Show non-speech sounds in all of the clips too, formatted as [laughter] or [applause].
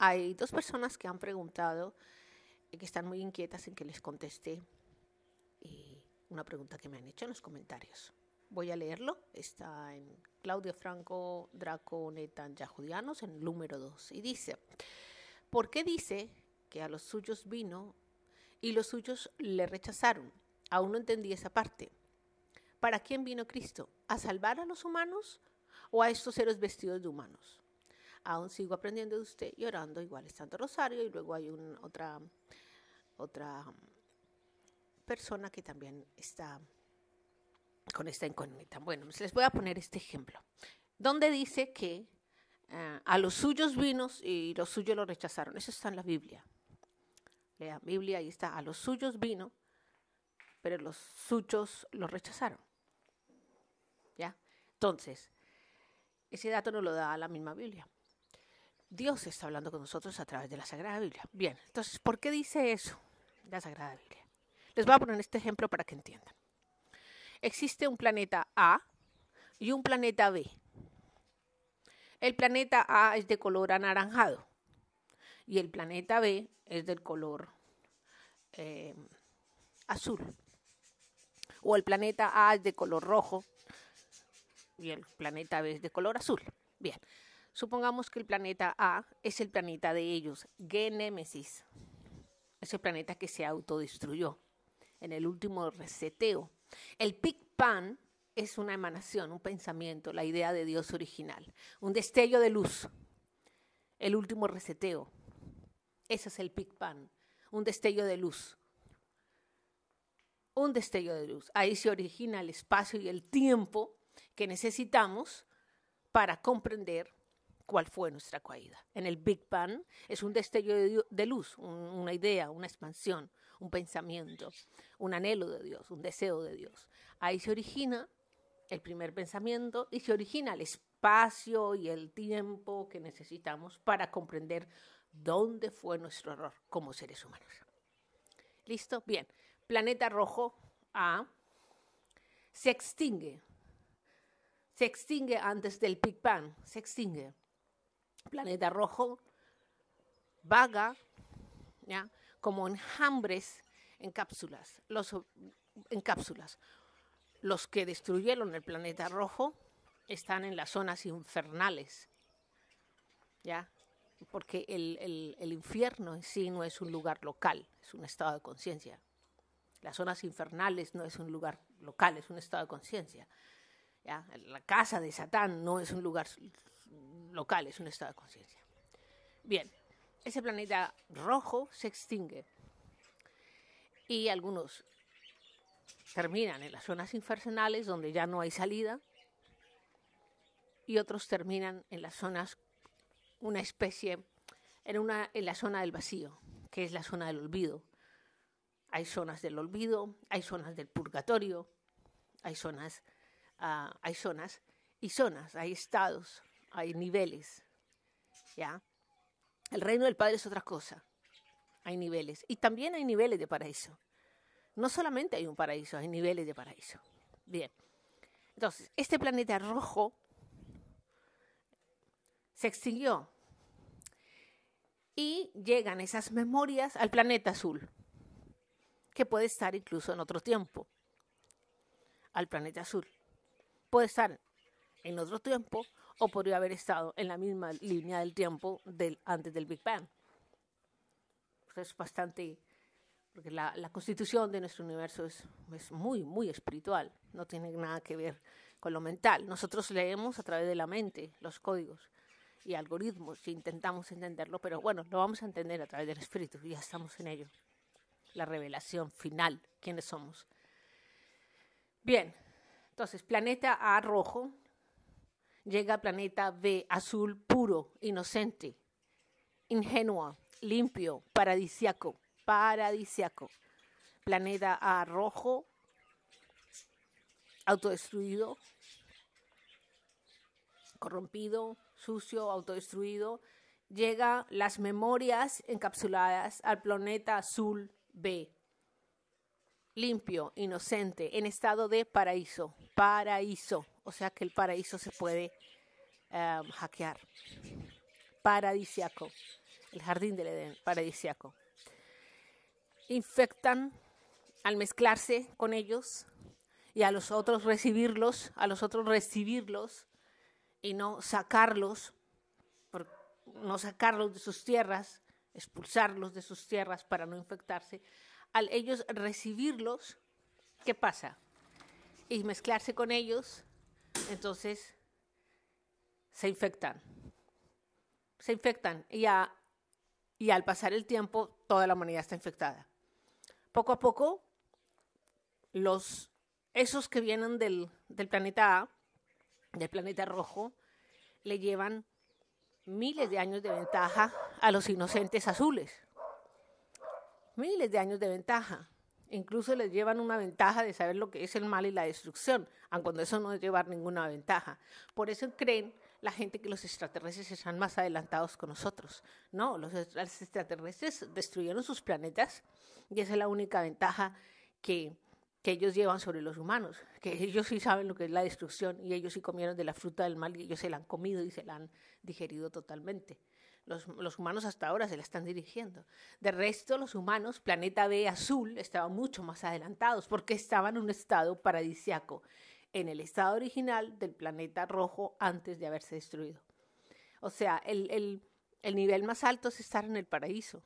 Hay dos personas que han preguntado, y eh, que están muy inquietas en que les conteste y eh, una pregunta que me han hecho en los comentarios. Voy a leerlo. Está en Claudio Franco Draco Netan Yahudianos, en número 2. Y dice, ¿por qué dice que a los suyos vino y los suyos le rechazaron? Aún no entendí esa parte. ¿Para quién vino Cristo? ¿A salvar a los humanos o a estos seres vestidos de humanos? Aún sigo aprendiendo de usted y orando igual estando Santo Rosario. Y luego hay un, otra, otra mm, persona que también está con esta incógnita. Bueno, pues les voy a poner este ejemplo, donde dice que eh, a los suyos vinos y los suyos lo rechazaron. Eso está en la Biblia. Lea Biblia, ahí está, a los suyos vino, pero los suyos lo rechazaron. ¿Ya? Entonces, ese dato no lo da la misma Biblia. Dios está hablando con nosotros a través de la Sagrada Biblia. Bien, entonces, ¿por qué dice eso la Sagrada Biblia? Les voy a poner este ejemplo para que entiendan. Existe un planeta A y un planeta B. El planeta A es de color anaranjado y el planeta B es del color eh, azul. O el planeta A es de color rojo y el planeta B es de color azul. Bien, Supongamos que el planeta A es el planeta de ellos, Genémesis. Es el planeta que se autodestruyó en el último reseteo. El Big pan es una emanación, un pensamiento, la idea de Dios original, un destello de luz, el último reseteo. Ese es el Big pan un destello de luz. Un destello de luz. Ahí se origina el espacio y el tiempo que necesitamos para comprender cuál fue nuestra caída. En el Big Bang es un destello de, luz, una idea, una expansión, un pensamiento, un anhelo de Dios, un deseo de Dios. Ahí se origina el primer pensamiento y se origina el espacio y el tiempo que necesitamos para comprender dónde fue nuestro error como seres humanos. ¿Listo? Bien. Planeta rojo A se extingue. Se extingue antes del Big Bang. Se extingue planeta rojo, vaga, como enjambres en cápsulas, los, en cápsulas. Los que destruyeron el planeta rojo están en las zonas infernales, ¿ya? porque el, el infierno en sí no es un lugar local, es un estado de conciencia. Las zonas infernales no es un lugar local, es un estado de conciencia. La casa de Satán no es un lugar local, es un estado de conciencia. Bien, ese planeta rojo se extingue y algunos terminan en las zonas infernales donde ya no hay salida y otros terminan en las zonas, una especie, en, una, en la zona del vacío, que es la zona del olvido. Hay zonas del olvido, hay zonas del purgatorio, hay zonas, ah, hay zonas y zonas, hay estados hay niveles, ¿ya? El reino del Padre es otra cosa. Hay niveles. Y también hay niveles de paraíso. No solamente hay un paraíso, hay niveles de paraíso. Bien. Entonces, este planeta rojo se extinguió. Y llegan esas memorias al planeta azul, que puede estar incluso en otro tiempo. Al planeta azul. Puede estar en otro tiempo o podría haber estado en la misma línea del tiempo del, antes del Big Bang. es bastante, porque la, constitución de nuestro universo es, es muy, muy espiritual, no tiene nada que ver con lo mental. Nosotros leemos a través de la mente los códigos y algoritmos y e intentamos entenderlo, pero bueno, lo vamos a entender a través del espíritu y ya estamos en ello. La revelación final, quiénes somos. Bien, entonces planeta A rojo, llega planeta B, azul puro, inocente, ingenua, limpio, paradisiaco, paradisiaco. Planeta A, rojo, autodestruido, corrompido, sucio, autodestruido. Llega las memorias encapsuladas al planeta azul B, limpio, inocente, en estado de paraíso, paraíso. O sea que el paraíso se puede em, hackear. Paradisiaco. El jardín del Edén, paradisiaco. Infectan al mezclarse con ellos y a los otros recibirlos, a los otros recibirlos y no sacarlos, no sacarlos de sus tierras, expulsarlos de sus tierras para no infectarse. Al ellos recibirlos, ¿qué pasa? Y mezclarse con ellos, entonces se infectan. Se infectan y, al pasar el tiempo toda la humanidad está infectada. Poco a poco, los, esos que vienen del, del planeta A, del planeta rojo, le llevan miles de años de ventaja a los inocentes azules. Miles de años de ventaja. Incluso les llevan una ventaja de saber lo que es el mal y la destrucción, aun cuando eso no es llevar ninguna ventaja. Por eso creen la gente que los extraterrestres están más adelantados con nosotros. No, los extraterrestres destruyeron sus planetas y esa es la única ventaja que, que ellos llevan sobre los humanos, que ellos sí saben lo que es la destrucción y ellos sí comieron de la fruta del mal y ellos se la han comido y se la han digerido totalmente. Los, humanos hasta ahora se la están dirigiendo. De resto, los humanos, planeta B azul, estaban mucho más adelantados porque estaban en un estado paradisiaco, en el estado original del planeta rojo antes de haberse destruido. O sea, el, el nivel más alto es estar en el paraíso.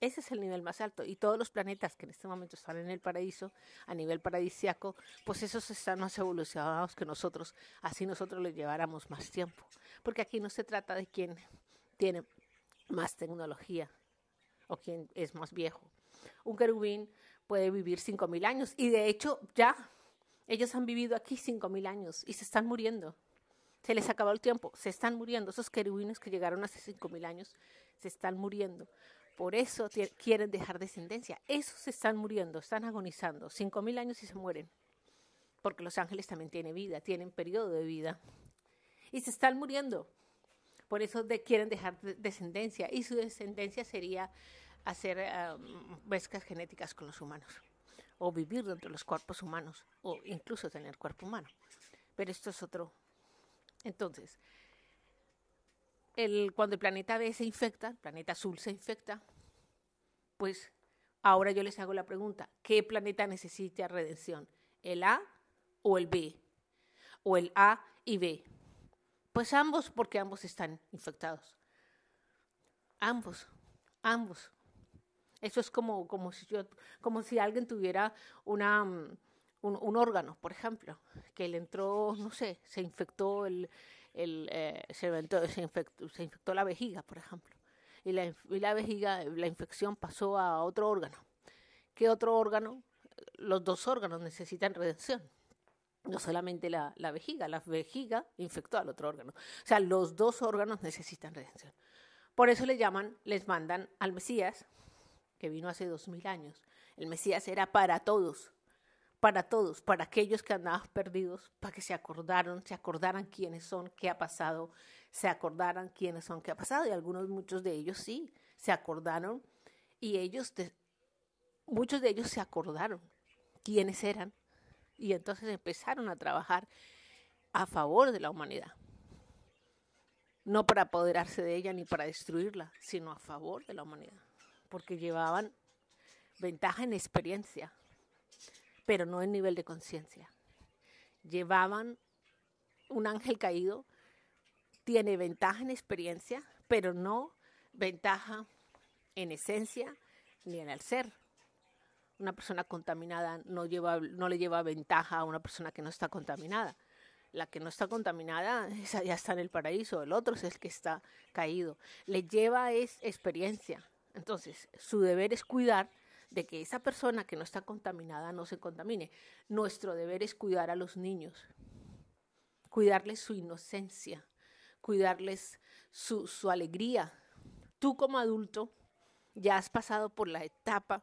Ese es el nivel más alto. Y todos los planetas que en este momento están en el paraíso, a nivel paradisiaco, pues esos están más evolucionados que nosotros. Así nosotros les lleváramos más tiempo. Porque aquí no se trata de quién tiene más tecnología o quién es más viejo. Un querubín puede vivir 5.000 años y de hecho ya ellos han vivido aquí 5.000 años y se están muriendo. Se les acabó el tiempo, se están muriendo. Esos querubines que llegaron hace 5.000 años se están muriendo. Por eso quieren dejar descendencia. Esos están muriendo, están agonizando. Cinco mil años y se mueren. Porque los ángeles también tienen vida, tienen periodo de vida. Y se están muriendo. Por eso quieren dejar descendencia. Y su descendencia sería hacer um, genéticas con los humanos. O vivir dentro de los cuerpos humanos. O incluso tener cuerpo humano. Pero esto es otro. Entonces, cuando el planeta B se infecta, el planeta azul se infecta, pues ahora yo les hago la pregunta, ¿qué planeta necesita redención? ¿El A o el B? ¿O el A y B? Pues ambos, porque ambos están infectados. Ambos, ambos. Eso es como, como, si, como si alguien tuviera una, mm, un, un, órgano, por ejemplo, que le entró, no sé, se infectó el, eh, se, infectó, la vejiga, por ejemplo, y la, vejiga, la infección pasó a otro órgano. ¿Qué otro órgano? Los dos órganos necesitan redención no solamente la, vejiga, la vejiga infectó al otro órgano. O sea, los dos órganos necesitan redención. Por eso le llaman, les mandan al Mesías, que vino hace dos mil años. El Mesías era para todos, para todos, para aquellos que andaban perdidos, para que se acordaron, se acordaran quiénes son, qué ha pasado, se acordaran quiénes son, qué ha pasado. Y algunos, muchos de ellos sí, se acordaron y ellos, muchos de ellos se acordaron quiénes eran y entonces empezaron a trabajar a favor de la humanidad. No para apoderarse de ella ni para destruirla, sino a favor de la humanidad, porque llevaban ventaja en experiencia, pero no en nivel de conciencia. Llevaban un ángel caído, tiene ventaja en experiencia, pero no ventaja en esencia ni en el ser. Una persona contaminada no, lleva, no le lleva ventaja a una persona que no está contaminada. La que no está contaminada, ya está en el paraíso, el otro es el que está caído. Le lleva es experiencia. Entonces, su deber es cuidar de que esa persona que no está contaminada no se contamine. Nuestro deber es cuidar a los niños, cuidarles su inocencia, cuidarles su, alegría. Tú como adulto ya has pasado por la etapa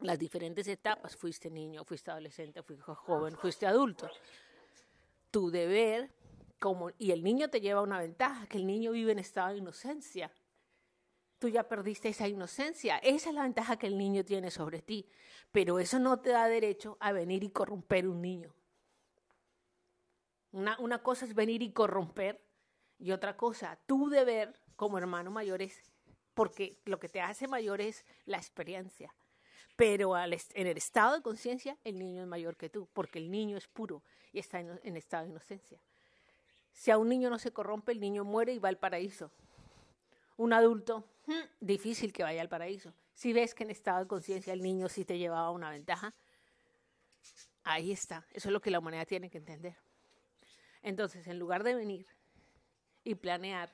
las diferentes etapas. Fuiste niño, fuiste adolescente, fuiste joven, fuiste adulto. Tu deber, como, y el niño te lleva una ventaja, que el niño vive en estado de inocencia tú ya perdiste esa inocencia. Esa es la ventaja que el niño tiene sobre ti. Pero eso no te da derecho a venir y corromper un niño. Una, cosa es venir y corromper y otra cosa, tu deber como hermano mayor es, porque lo que te hace mayor es la experiencia. Pero en el estado de conciencia, el niño es mayor que tú, porque el niño es puro y está en estado de inocencia. Si a un niño no se corrompe, el niño muere y va al paraíso. Un adulto difícil que vaya al paraíso. Si ves que en estado de conciencia el niño sí te llevaba una ventaja, ahí está. Eso es lo que la humanidad tiene que entender. Entonces, en lugar de venir y planear,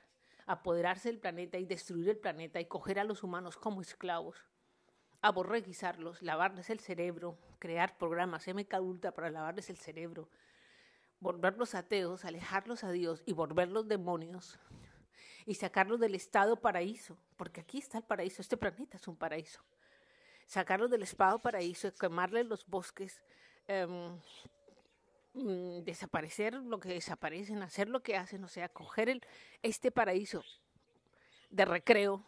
apoderarse del planeta y destruir el planeta y coger a los humanos como esclavos, aborreguizarlos, lavarles el cerebro, crear programas MK adulta para lavarles el cerebro, volverlos ateos, alejarlos a Dios y volverlos demonios, y sacarlos del estado paraíso, porque aquí está el paraíso, este planeta es un paraíso. Sacarlos del estado paraíso, quemarle los bosques, em, mm, desaparecer lo que desaparecen, hacer lo que hacen, o sea, coger el, este paraíso de recreo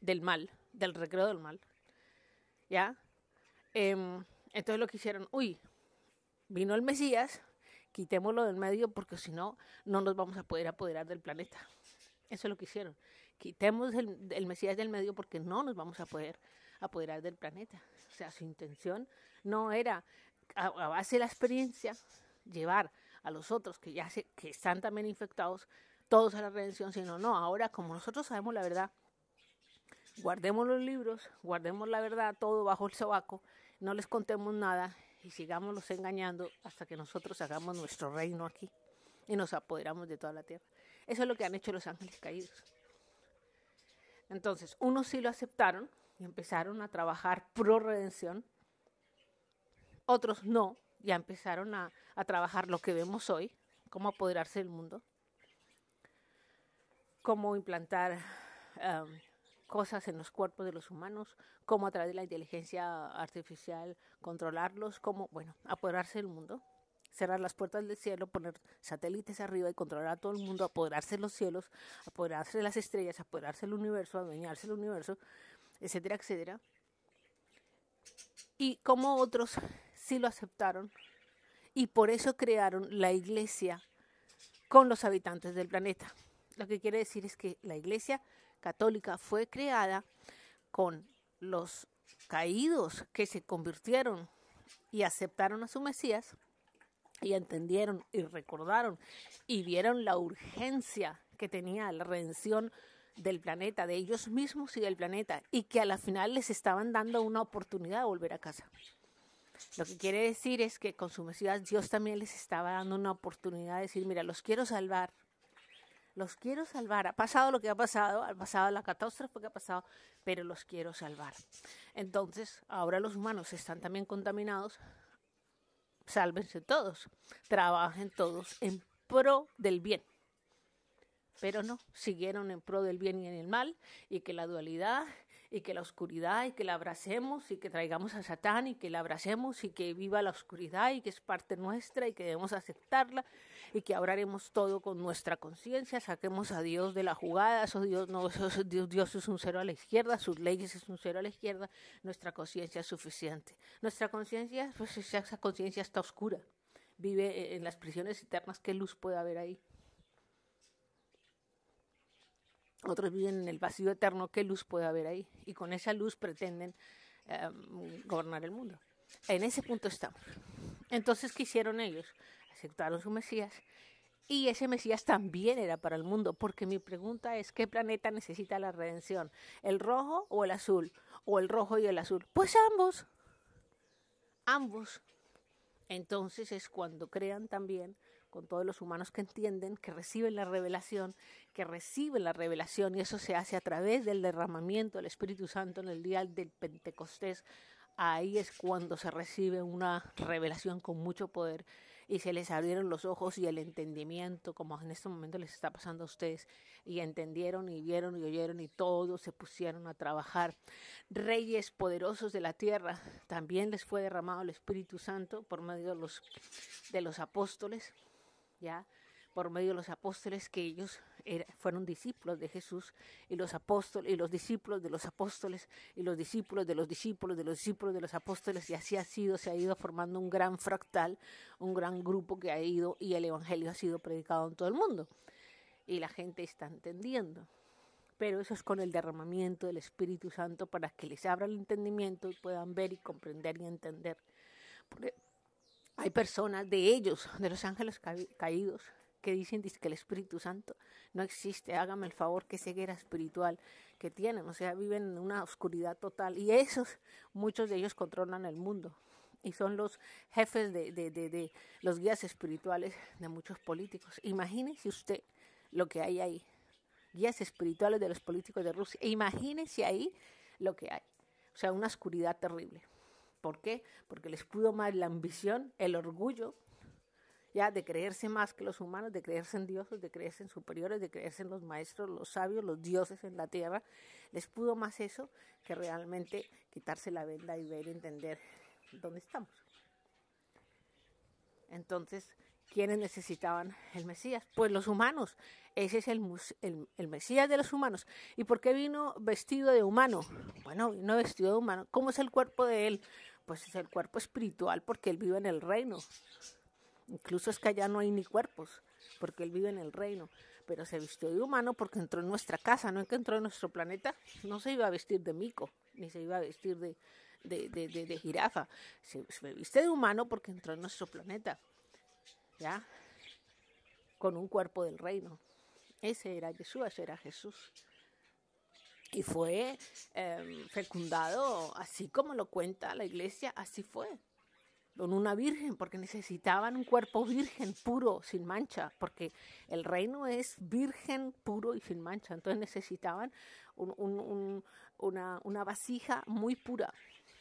del mal, del recreo del mal, ¿ya? Em, entonces lo que hicieron, uy, vino el Mesías, quitémoslo del medio porque si no, no nos vamos a poder apoderar del planeta. Eso es lo que hicieron. Quitemos el, Mesías del medio porque no nos vamos a poder apoderar del planeta. O sea, su intención no era, a, base de la experiencia, llevar a los otros que ya que están también infectados todos a la redención, sino no, ahora como nosotros sabemos la verdad, guardemos los libros, guardemos la verdad, todo bajo el sobaco, no les contemos nada y sigámoslos engañando hasta que nosotros hagamos nuestro reino aquí y nos apoderamos de toda la tierra. Eso es lo que han hecho los ángeles caídos. Entonces, unos sí lo aceptaron y empezaron a trabajar pro redención, otros no, ya empezaron a, trabajar lo que vemos hoy, cómo apoderarse del mundo, cómo implantar um, cosas en los cuerpos de los humanos, cómo a través de la inteligencia artificial controlarlos, cómo, bueno, apoderarse del mundo cerrar las puertas del cielo, poner satélites arriba y controlar a todo el mundo, apoderarse de los cielos, apoderarse de las estrellas, apoderarse del universo, adueñarse del universo, etcétera, etcétera. Y como otros sí lo aceptaron y por eso crearon la iglesia con los habitantes del planeta. Lo que quiere decir es que la iglesia católica fue creada con los caídos que se convirtieron y aceptaron a su Mesías y entendieron y recordaron y vieron la urgencia que tenía la redención del planeta, de ellos mismos y del planeta, y que a la final les estaban dando una oportunidad de volver a casa. Lo que quiere decir es que con su Mesías Dios también les estaba dando una oportunidad de decir, mira, los quiero salvar, los quiero salvar. Ha pasado lo que ha pasado, ha pasado la catástrofe que ha pasado, pero los quiero salvar. Entonces, ahora los humanos están también contaminados sálvense todos, trabajen todos en pro del bien. Pero no, siguieron en pro del bien y en el mal y que la dualidad y que la oscuridad y que la abracemos y que traigamos a Satán y que la abracemos y que viva la oscuridad y que es parte nuestra y que debemos aceptarla y que ahora todo con nuestra conciencia, saquemos a Dios de la jugada, Dios, no, Dios, Dios es un cero a la izquierda, sus leyes es un cero a la izquierda, nuestra conciencia es suficiente. Nuestra conciencia, pues esa conciencia está oscura, vive eh, en las prisiones eternas, ¿qué luz puede haber ahí? otros viven en el vacío eterno, ¿qué luz puede haber ahí? Y con esa luz pretenden em, gobernar el mundo. En ese punto estamos. Entonces, ¿qué hicieron ellos? Aceptaron su Mesías y ese Mesías también era para el mundo, porque mi pregunta es, ¿qué planeta necesita la redención? ¿El rojo o el azul? ¿O el rojo y el azul? Pues ambos, ambos. Entonces es cuando crean también con todos los humanos que entienden, que reciben la revelación, que reciben la revelación, y eso se hace a través del derramamiento del Espíritu Santo en el día del Pentecostés. Ahí es cuando se recibe una revelación con mucho poder y se les abrieron los ojos y el entendimiento, como en este momento les está pasando a ustedes, y entendieron y vieron y oyeron y todos se pusieron a trabajar. Reyes poderosos de la tierra, también les fue derramado el Espíritu Santo por medio de los, de los apóstoles ¿ya? Por medio de los apóstoles, que ellos fueron discípulos de Jesús, y los apóstoles, y los discípulos de los apóstoles, y los discípulos de los discípulos, de los discípulos de los apóstoles, y así ha sido, se ha ido formando un gran fractal, un gran grupo que ha ido, y el Evangelio ha sido predicado en todo el mundo. Y la gente está entendiendo pero eso es con el derramamiento del Espíritu Santo para que les abra el entendimiento y puedan ver y comprender y entender. Hay personas de ellos, de los ángeles caídos, que dicen que el Espíritu Santo no existe, hágame el favor, qué ceguera espiritual que tienen, o sea, viven en una oscuridad total y esos, muchos de ellos controlan el mundo y son los jefes de, los guías espirituales de muchos políticos. Imagínese usted lo que hay ahí, guías espirituales de los políticos de Rusia, imagínese ahí lo que hay, o sea, una oscuridad terrible. ¿Por qué? Porque les pudo más la ambición, el orgullo, ya de creerse más que los humanos, de creerse en dioses, de creerse en superiores, de creerse en los maestros, los sabios, los dioses en la tierra, les pudo más eso que realmente quitarse la venda y ver y entender dónde estamos. Entonces, ¿Quiénes necesitaban el Mesías? Pues los humanos. Ese es el, el, Mesías de los humanos. ¿Y por qué vino vestido de humano? Bueno, vino vestido de humano. ¿Cómo es el cuerpo de él? Pues es el cuerpo espiritual porque él vive en el reino. Incluso es que allá no hay ni cuerpos porque él vive en el reino. Pero se vistió de humano porque entró en nuestra casa, no es que entró en nuestro planeta. No se iba a vestir de mico, ni se iba a vestir de, jirafa. Se, se viste de humano porque entró en nuestro planeta ¿ya? Con un cuerpo del reino. Ese era Jesús, ese era Jesús. Y fue em, fecundado, así como lo cuenta la iglesia, así fue. Con una virgen, porque necesitaban un cuerpo virgen, puro, sin mancha, porque el reino es virgen, puro y sin mancha. Entonces necesitaban una vasija muy pura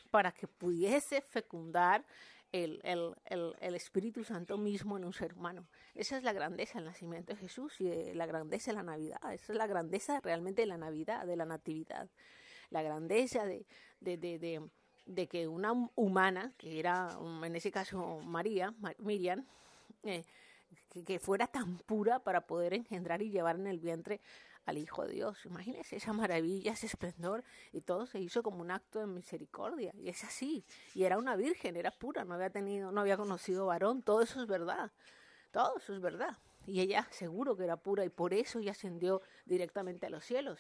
para que pudiese fecundar el, el, Espíritu Santo mismo en un ser humano. Esa es la grandeza del nacimiento de Jesús y eh, la grandeza de la Navidad. Esa es la grandeza realmente de la Navidad, de la Natividad. La grandeza de, de, de, de que una humana, que era en ese caso María, Miriam, eh, que, fuera tan pura para poder engendrar y llevar en el vientre al Hijo de Dios. Imagínense esa maravilla, ese esplendor, y todo se hizo como un acto de misericordia, y es así, y era una virgen, era pura, no había tenido, no había conocido varón, todo eso es verdad, todo eso es verdad. Y ella seguro que era pura, y por eso ella ascendió directamente a los cielos.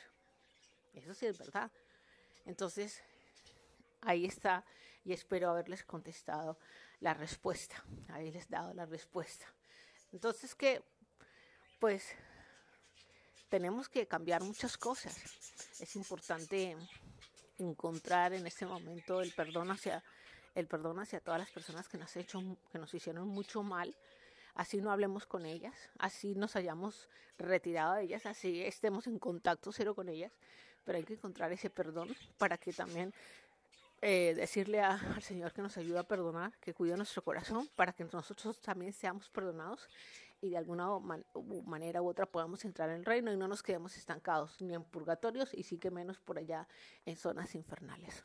Eso sí es verdad. Entonces, ahí está, y espero haberles contestado la respuesta, haberles dado la respuesta. Entonces que, pues, tenemos que cambiar muchas cosas. Es importante encontrar en este momento el perdón hacia el perdón hacia todas las personas que nos, hecho, que nos hicieron mucho mal. Así no hablemos con ellas, así nos hayamos retirado de ellas, así estemos en contacto cero con ellas, pero hay que encontrar ese perdón para que también eh, decirle [laughs] al Señor que nos ayuda a perdonar, que cuide nuestro corazón para que nosotros también seamos perdonados y de alguna manera u otra podamos entrar en el reino y no nos quedemos estancados ni en purgatorios y sí que menos por allá en zonas infernales.